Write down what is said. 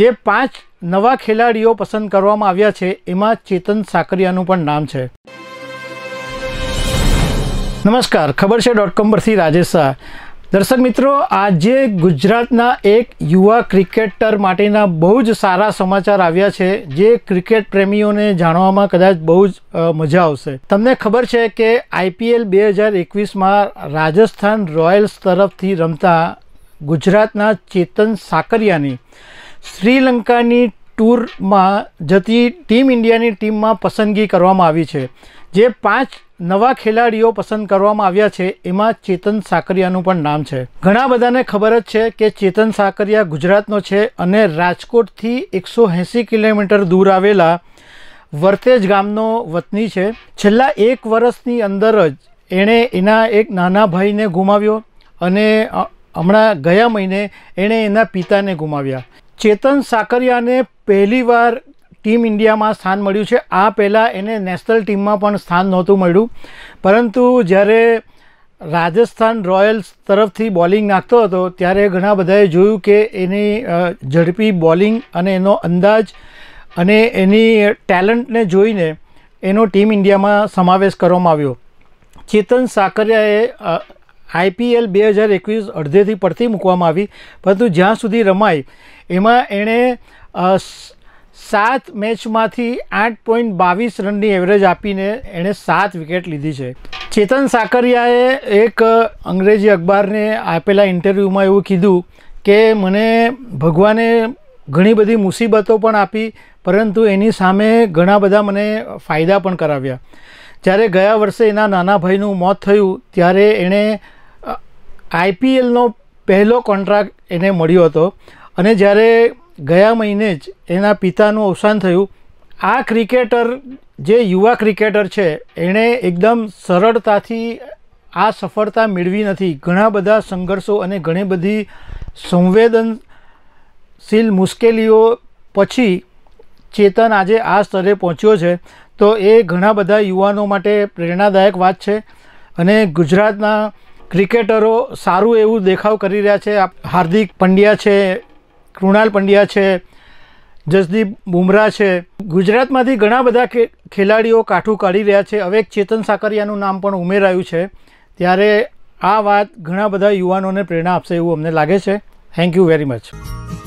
જે પાંચ નવા ખેલાડીઓ પસંદ કરવામાં આવ્યા છે એમાં ચેતન સાકરિયાનું પણ નામ છે નમસ્કાર ખબર છે ડોટ કોમ પરથી રાજેશ શાહ દર્શક મિત્રો આજે ગુજરાતના એક યુવા ક્રિકેટર માટેના બહુ જ સારા સમાચાર આવ્યા છે જે ક્રિકેટ પ્રેમીઓને જાણવામાં કદાચ બહુ જ મજા આવશે તમને ખબર છે કે આઈપીએલ બે હજાર એકવીસમાં રાજસ્થાન રોયલ્સ તરફથી રમતા ગુજરાતના ચેતન સાકરિયાની શ્રીલંકાની ટૂરમાં જતી ટીમ ઇન્ડિયાની ટીમમાં પસંદગી કરવામાં આવી છે જે પાંચ નવા ખેલાડીઓ પસંદ કરવામાં આવ્યા છે એમાં ચેતન સાકરિયાનું પણ નામ છે ઘણા બધાને ખબર જ છે કે ચેતન સાકરિયા ગુજરાતનો છે અને રાજકોટથી એકસો એંસી કિલોમીટર દૂર આવેલા વર્તેજ ગામનો વતની છે છેલ્લા એક વર્ષની અંદર જ એણે એના એક નાના ભાઈને ગુમાવ્યો અને હમણાં ગયા મહિને એણે એના પિતાને ગુમાવ્યા ચેતન સાકરિયાને પહેલીવાર ટીમ ઇન્ડિયામાં સ્થાન મળ્યું છે આ પહેલાં એને નેશનલ ટીમમાં પણ સ્થાન નહોતું મળ્યું પરંતુ જ્યારે રાજસ્થાન રોયલ્સ તરફથી બોલિંગ નાખતો હતો ત્યારે ઘણા બધાએ જોયું કે એની ઝડપી બોલિંગ અને એનો અંદાજ અને એની ટેલેન્ટને જોઈને એનો ટીમ ઇન્ડિયામાં સમાવેશ કરવામાં આવ્યો ચેતન સાકરિયાએ આઈપીએલ બે હજાર એકવીસ અડધેથી પડતી મૂકવામાં આવી પરંતુ જ્યાં સુધી રમાઈ એમાં એણે સાત મેચમાંથી આઠ પોઈન્ટ બાવીસ રનની એવરેજ આપીને એણે સાત વિકેટ લીધી છે ચેતન સાકરિયાએ એક અંગ્રેજી અખબારને આપેલા ઇન્ટરવ્યૂમાં એવું કીધું કે મને ભગવાને ઘણી બધી મુસીબતો પણ આપી પરંતુ એની સામે ઘણા બધા મને ફાયદા પણ કરાવ્યા જ્યારે ગયા વર્ષે એના નાના ભાઈનું મોત થયું ત્યારે એણે આઈપીએલનો પહેલો કોન્ટ્રાક્ટ એને મળ્યો હતો અને જ્યારે ગયા મહિને જ એના પિતાનું અવસાન થયું આ ક્રિકેટર જે યુવા ક્રિકેટર છે એણે એકદમ સરળતાથી આ સફળતા મેળવી નથી ઘણા બધા સંઘર્ષો અને ઘણી બધી સંવેદનશીલ મુશ્કેલીઓ પછી ચેતન આજે આ સ્તરે પહોંચ્યો છે તો એ ઘણા બધા યુવાનો માટે પ્રેરણાદાયક વાત છે અને ગુજરાતના ક્રિકેટરો સારું એવું દેખાવ કરી રહ્યા છે હાર્દિક પંડ્યા છે કૃણાલ પંડ્યા છે જસદીપ બુમરા છે ગુજરાતમાંથી ઘણા બધા ખેલાડીઓ કાઠું કાઢી રહ્યા છે હવે એક ચેતન સાકરિયાનું નામ પણ ઉમેરાયું છે ત્યારે આ વાત ઘણા બધા યુવાનોને પ્રેરણા આપશે એવું અમને લાગે છે થેન્ક યુ વેરી મચ